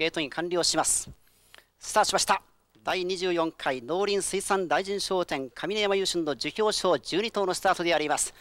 ゲートイン完了しますスタートしました第24回農林水産大臣賞典上山優春の受表賞12頭のスタートであります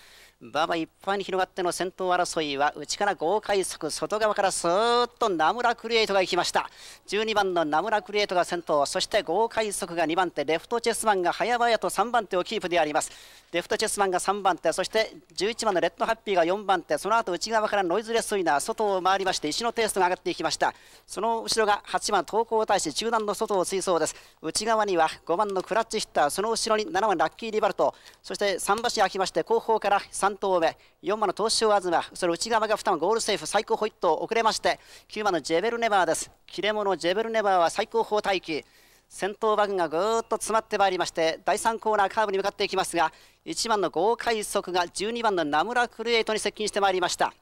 馬場いっぱいに広がっての先頭争いは内から豪快速外側からスーッとナムラクリエイトが行きました12番のナムラクリエイトが先頭そして豪快速が2番手レフトチェスマンが早々と3番手をキープでありますレフトチェスマンが3番手そして11番のレッドハッピーが4番手その後内側からノイズレスイナー外を回りまして石のテイストが上がっていきましたその後ろが8番東高大使中段の外を追走です内側には5番のクラッチヒッターその後ろに7番ラッキーリバルトそして3橋がきまして後方から3 3投目4番の東証東その内側が2番ゴールセーフ最高ホイット遅れまして9番のジェベルネバーです切れ者ジェベルネバーは最高峰待機先頭バグがぐーっと詰まってまいりまして第3コーナーカーブに向かっていきますが1番の豪快速が12番のナムラクリエイトに接近してまいりました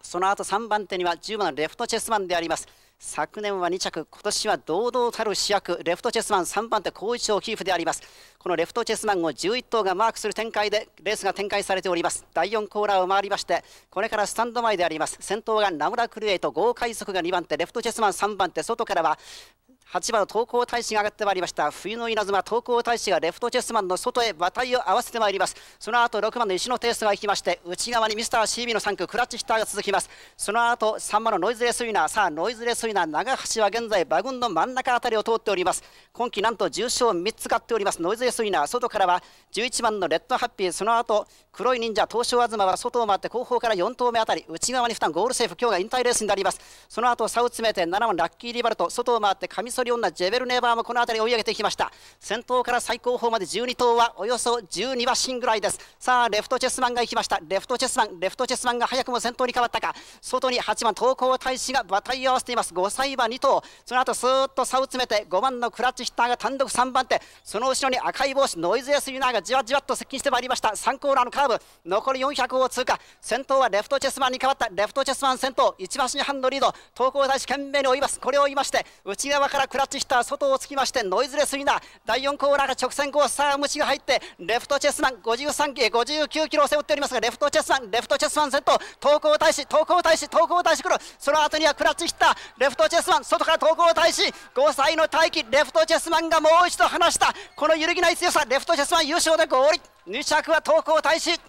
その後3番手には10番のレフトチェスマンであります昨年は2着、今年は堂々たる主役、レフトチェスマン3番手、好一をキープであります。このレフトチェスマンを11頭がマークする展開で、レースが展開されております。第4コーラーを回りまして、これからスタンド前であります。先頭が名村クルエイト、豪快速が2番手、レフトチェスマン3番手、外からは8番東光大使が上がってまいりました冬の稲妻東光大使がレフトチェスマンの外へ馬体を合わせてまいりますその後6番の石野テイスが行きまして内側にミスターシービーの3区クラッチヒッターが続きますその後3番のノイズレスイナーさあノイズレスイナー長橋は現在馬群の真ん中あたりを通っております今季なんと重賞3つ買っておりますノイズレスイナー外からは11番のレッドハッピーその後黒い忍者東証東は外を回って後方から4投目あたり内側に負担ゴールセーフ今日が引退レースになりますその後差を詰めて7番ラッキーリバルト外を回って上ソり女ジェベルネーバーもこの辺り追い上げてきました先頭から最高峰まで12頭はおよそ12馬身ぐらいですさあレフトチェスマンが行きましたレフトチェスマンレフトチェスマンが早くも先頭に変わったか外に8番東光大使が馬体を合わせています5歳馬2頭その後スーッと差を詰めて5番のクラッチヒッターが単独3番手その後ろに赤い帽子ノイズエスユナーがじわじわっと接近してまいりました3コーナーのカーブ残り400を通過先頭はレフトチェスマンに変わったレフトチェスマン先頭1馬身半のリード東光大使懸命に追いますこれを追いまして内側からクラッチヒッター外をつきましてノイズレスにナ第4コーナーが直線コースさあ虫が入ってレフトチェスマン53キ59キロを背負っておりますがレフトチェスマンレフトチェスマン先頭東高大使東高大使東高大使黒その後にはクラッチヒッターレフトチェスマン外から東高大使5歳の大機レフトチェスマンがもう一度離したこの揺るぎない強さレフトチェスマン優勝で合ー2着は東高大使